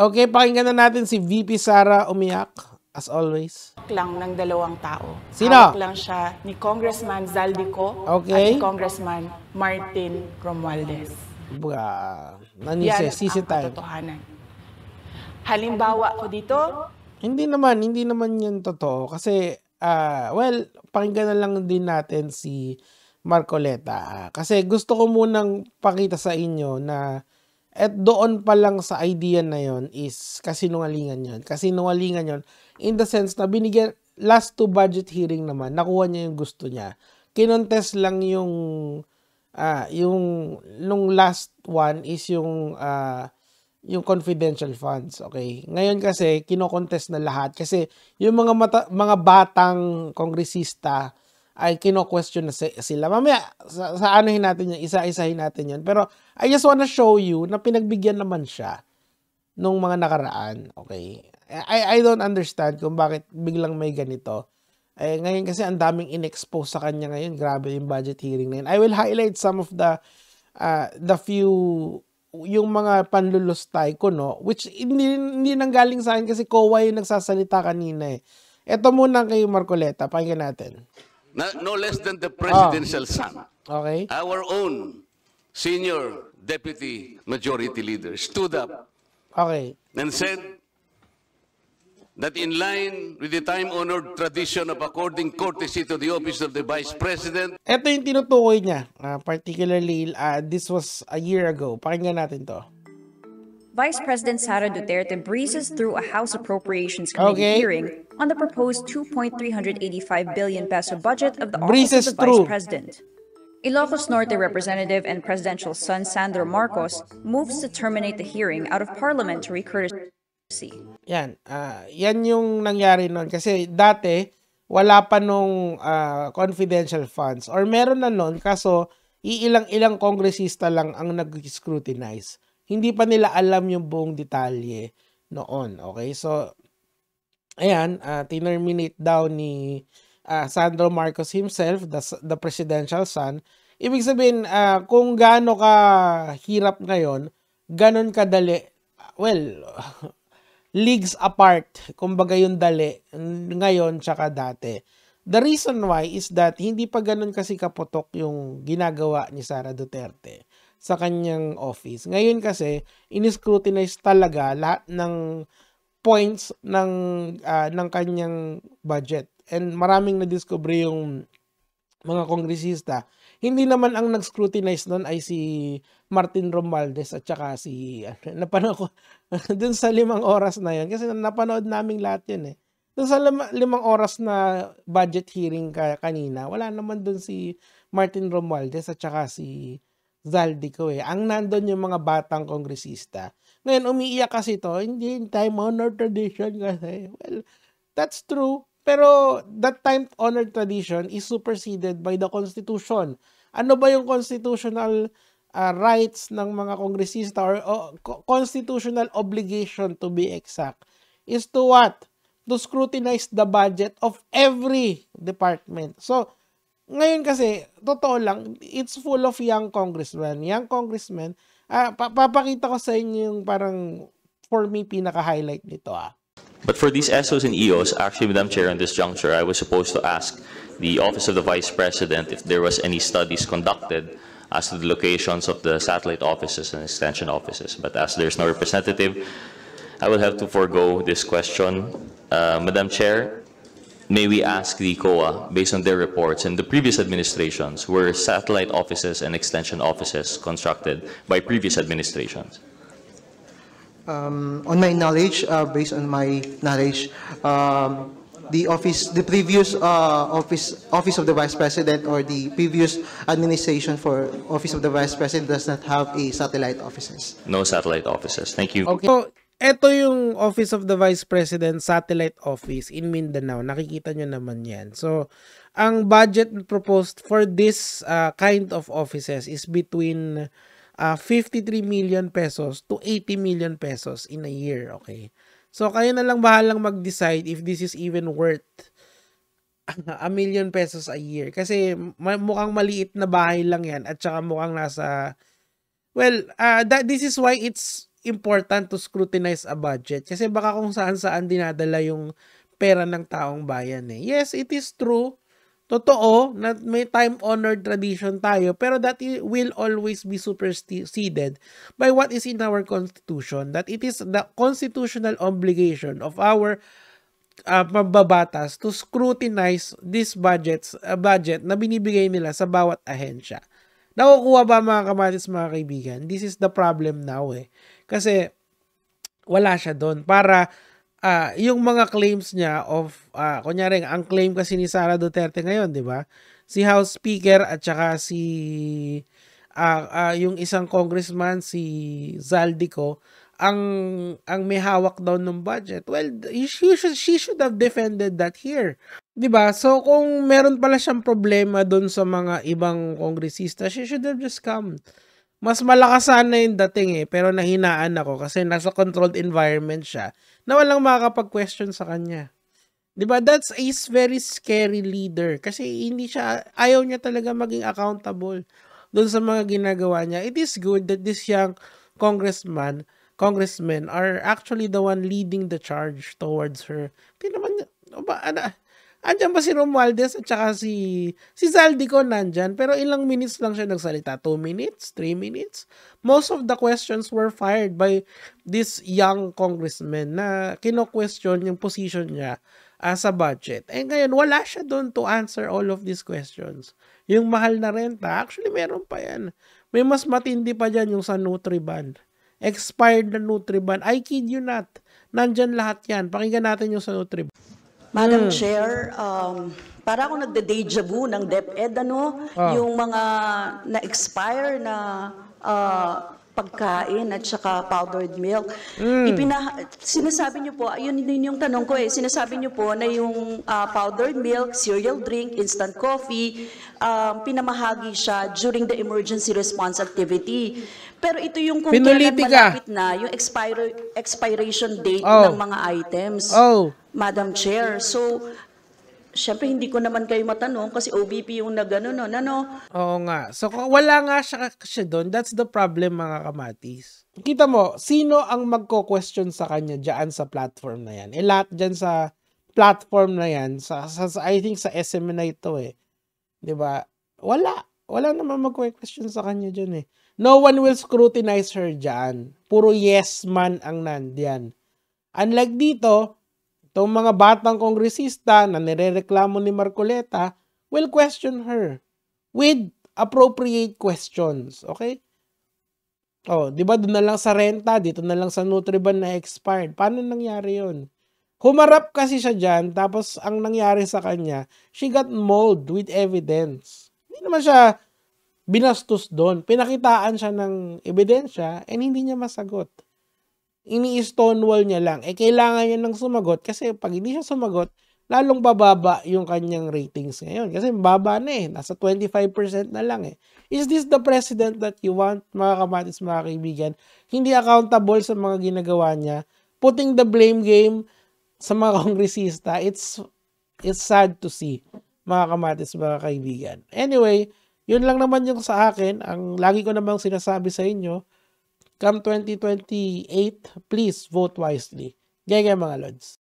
Okay, pakinggan na natin si VP Sara umiyak, as always. lang ng dalawang tao. Sino? Hawak lang siya ni Congressman Zaldico Okay. at ni Congressman Martin Romualdez. Bra, nanise, sisi time. katotohanan. Halimbawa ko dito, Hindi naman, hindi naman yun totoo. Kasi, ah, well, pakinggan na lang din natin si Marcoleta. Kasi gusto ko munang pakita sa inyo na at doon pa lang sa idea na yon is kasinungalingan yon. Kasinungalingan yon in the sense na binigyan, last two budget hearing naman, nakuha niya yung gusto niya. Kinontes lang yung, ah, yung, nung last one is yung, ah, yung confidential funds, okay? Ngayon kasi, kinokontest na lahat kasi yung mga mata, mga batang kongresista, ay kino-question na sila. Mamaya, sa, sa anuhin natin yan, isa-isahin natin yan. Pero, I just wanna show you na pinagbigyan naman siya nung mga nakaraan. Okay? I, I don't understand kung bakit biglang may ganito. Eh, ngayon kasi ang daming inexpose sa kanya ngayon. Grabe yung budget hearing na yun. I will highlight some of the uh, the few yung mga panlulustay ko, no? Which hindi, hindi nanggaling sa akin kasi Kowa yung nagsasalita kanina eh. Ito muna kay Marcoleta. Pakinggan natin. Na, no less than the presidential oh. Ah. son. Okay. Our own senior deputy majority leader stood up okay. and said that in line with the time-honored tradition of according courtesy to the office of the vice president. Ito yung tinutukoy niya. Uh, particularly, uh, this was a year ago. Pakinggan natin to. Vice President Sara Duterte breezes through a House Appropriations Committee okay. hearing on the proposed 2.385 billion peso budget of the breezes Office of the through. Vice President. Ilocos Norte Representative and presidential son Sandro Marcos moves to terminate the hearing out of parliamentary courtesy. Yan, uh, yan yung nangyari noon kasi dati wala pa nung uh, confidential funds or meron na noon kaso iilang-ilang kongresista lang ang nag-scrutinize hindi pa nila alam yung buong detalye noon. Okay, so, ayan, uh, tinerminate daw ni uh, Sandro Marcos himself, the, the presidential son. Ibig sabihin, uh, kung gaano ka hirap ngayon, ganon kadali, well, leagues apart, kumbaga yung dali, ngayon tsaka dati. The reason why is that hindi pa ganun kasi kapotok yung ginagawa ni Sara Duterte sa kanyang office. Ngayon kasi, in-scrutinize talaga lahat ng points ng uh, ng kanyang budget. And maraming na-discover yung mga kongresista. Hindi naman ang nag-scrutinize noon ay si Martin Romualdez at saka si ano, napanood ko dun sa limang oras na yun kasi napanood namin lahat yun eh. Dun sa lima, limang oras na budget hearing ka, kanina, wala naman dun si Martin Romualdez at saka si Zaldico eh. Ang nandun yung mga batang kongresista. Ngayon, umiiyak kasi to hindi in time-honored tradition kasi. Well, that's true. Pero that time-honored tradition is superseded by the Constitution. Ano ba yung constitutional uh, rights ng mga kongresista or uh, constitutional obligation to be exact? Is to what? To scrutinize the budget of every department. So, ngayon kasi, totoo lang, it's full of young congressmen. Young congressmen, ah, pa- papakita ko sa inyo yung parang, for me, pinaka-highlight nito ah. But for these SOs and EOs, actually, Madam Chair, in this juncture, I was supposed to ask the Office of the Vice President if there was any studies conducted as to the locations of the satellite offices and extension offices. But as there's no representative, I will have to forego this question. Uh, Madam Chair, May we ask the COA, based on their reports and the previous administrations, were satellite offices and extension offices constructed by previous administrations? Um, on my knowledge, uh, based on my knowledge, um, the office, the previous uh, office, office of the vice president, or the previous administration for office of the vice president, does not have a satellite offices. No satellite offices. Thank you. Okay. Ito yung Office of the Vice President Satellite Office in Mindanao. Nakikita nyo naman yan. So, ang budget proposed for this uh, kind of offices is between uh, 53 million pesos to 80 million pesos in a year. Okay? So, kayo na lang bahalang mag-decide if this is even worth a million pesos a year. Kasi mukhang maliit na bahay lang yan at saka mukhang nasa... Well, uh, that, this is why it's important to scrutinize a budget kasi baka kung saan-saan dinadala yung pera ng taong bayan eh. Yes, it is true. Totoo na may time-honored tradition tayo pero that will always be superseded by what is in our constitution that it is the constitutional obligation of our uh, ah, mababatas to scrutinize this budgets uh, budget na binibigay nila sa bawat ahensya. Nakukuha ba mga kamatis mga kaibigan? This is the problem now eh. Kasi wala siya doon para uh, yung mga claims niya of uh, kunyari ang claim kasi ni Sara Duterte ngayon, 'di ba? Si House Speaker at saka si uh, uh, yung isang congressman si Zaldico ang ang may hawak daw ng budget. Well, she should she should have defended that here. 'Di ba? So kung meron pala siyang problema doon sa mga ibang kongresista, she should have just come mas malakas sana yung dating eh, pero nahinaan ako kasi nasa controlled environment siya na walang makakapag-question sa kanya. ba diba? That's a very scary leader kasi hindi siya, ayaw niya talaga maging accountable doon sa mga ginagawa niya. It is good that this young congressman, congressmen are actually the one leading the charge towards her. Hindi naman, ba, ano, andyan ba si Romualdez at saka si, si Zaldico nandyan? Pero ilang minutes lang siya nagsalita. 2 minutes? 3 minutes? Most of the questions were fired by this young congressman na kino-question yung position niya uh, sa budget. Eh ngayon, wala siya doon to answer all of these questions. Yung mahal na renta, actually meron pa yan. May mas matindi pa dyan yung sa Nutriban. Expired na Nutriban. I kid you not. Nandyan lahat yan. Pakinggan natin yung sa Nutriban. Madam mm. Chair, um, para ako nagde-deja vu ng DepEd, ano, oh. Ah. yung mga na-expire na uh, pagkain at saka powdered milk. Mm. Ipina sinasabi niyo po, ayun din yung tanong ko eh, sinasabi niyo po na yung uh, powdered milk, cereal drink, instant coffee, um, pinamahagi siya during the emergency response activity. Pero ito yung kung Pinuliti kailan malapit ka. na, yung expire, expiration date oh. ng mga items. Oh. Madam Chair. So, syempre hindi ko naman kayo matanong kasi OBP yung nagano no, ano. Oo nga. So wala nga siya siya doon. That's the problem mga kamatis. Kita mo, sino ang magko-question sa kanya diyan sa platform na yan? Eh lahat diyan sa platform na yan sa, sa, sa I think sa SM na ito eh. 'Di ba? Wala. Wala naman magko-question sa kanya diyan eh. No one will scrutinize her diyan. Puro yes man ang nandiyan. Unlike dito, Itong mga batang kongresista na nirereklamo ni Marcoleta will question her with appropriate questions. Okay? Oh, 'di ba doon na lang sa renta, dito na lang sa Nutriban na expired. Paano nangyari 'yon? Humarap kasi siya diyan tapos ang nangyari sa kanya, she got mauled with evidence. Hindi naman siya binastos doon. Pinakitaan siya ng ebidensya and hindi niya masagot ini-stonewall niya lang. Eh, kailangan niya ng sumagot kasi pag hindi siya sumagot, lalong bababa yung kanyang ratings ngayon. Kasi baba na eh. Nasa 25% na lang eh. Is this the president that you want, mga kamatis, mga kaibigan? Hindi accountable sa mga ginagawa niya. Putting the blame game sa mga kongresista, it's, it's sad to see, mga kamatis, mga kaibigan. Anyway, yun lang naman yung sa akin. Ang lagi ko namang sinasabi sa inyo, come 2028, please vote wisely. Gaya mga lods.